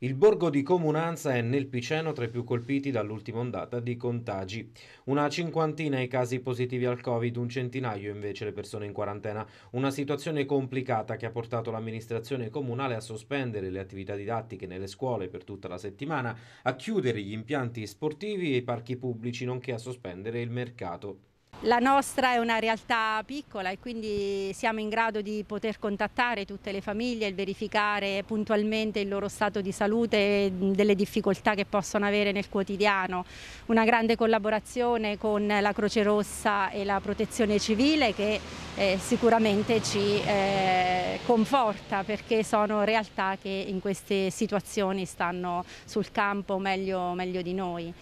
Il borgo di Comunanza è nel Piceno tra i più colpiti dall'ultima ondata di contagi. Una cinquantina i casi positivi al Covid, un centinaio invece le persone in quarantena. Una situazione complicata che ha portato l'amministrazione comunale a sospendere le attività didattiche nelle scuole per tutta la settimana, a chiudere gli impianti sportivi e i parchi pubblici, nonché a sospendere il mercato. La nostra è una realtà piccola e quindi siamo in grado di poter contattare tutte le famiglie e verificare puntualmente il loro stato di salute e delle difficoltà che possono avere nel quotidiano. Una grande collaborazione con la Croce Rossa e la Protezione Civile che eh, sicuramente ci eh, conforta perché sono realtà che in queste situazioni stanno sul campo meglio, meglio di noi.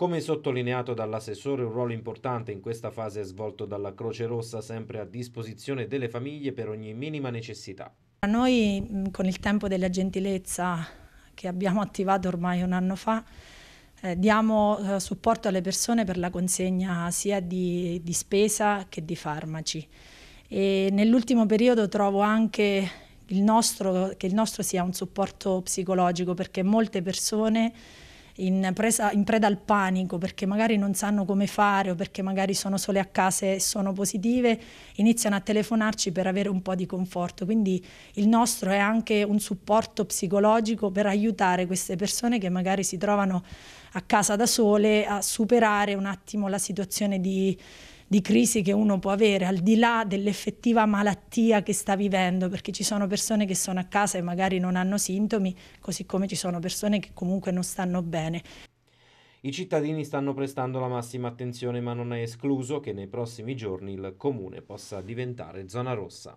Come sottolineato dall'assessore, un ruolo importante in questa fase è svolto dalla Croce Rossa, sempre a disposizione delle famiglie per ogni minima necessità. Noi mm, con il tempo della gentilezza che abbiamo attivato ormai un anno fa, eh, diamo eh, supporto alle persone per la consegna sia di, di spesa che di farmaci. nell'ultimo periodo trovo anche il nostro, che il nostro sia un supporto psicologico perché molte persone in, presa, in, preda al panico perché magari non sanno come fare o perché magari sono sole a casa e sono positive, iniziano a telefonarci per avere un po' di conforto. Quindi il nostro è anche un supporto psicologico per aiutare queste persone che magari si trovano a casa da sole a superare un attimo la situazione di di crisi che uno può avere, al di là dell'effettiva malattia che sta vivendo, perché ci sono persone che sono a casa e magari non hanno sintomi, così come ci sono persone che comunque non stanno bene. I cittadini stanno prestando la massima attenzione, ma non è escluso che nei prossimi giorni il comune possa diventare zona rossa.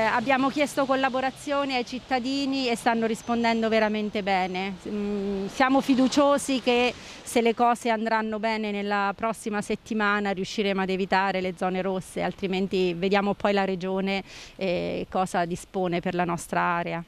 Eh, abbiamo chiesto collaborazione ai cittadini e stanno rispondendo veramente bene. Mm, siamo fiduciosi che se le cose andranno bene nella prossima settimana riusciremo ad evitare le zone rosse, altrimenti vediamo poi la regione eh, cosa dispone per la nostra area.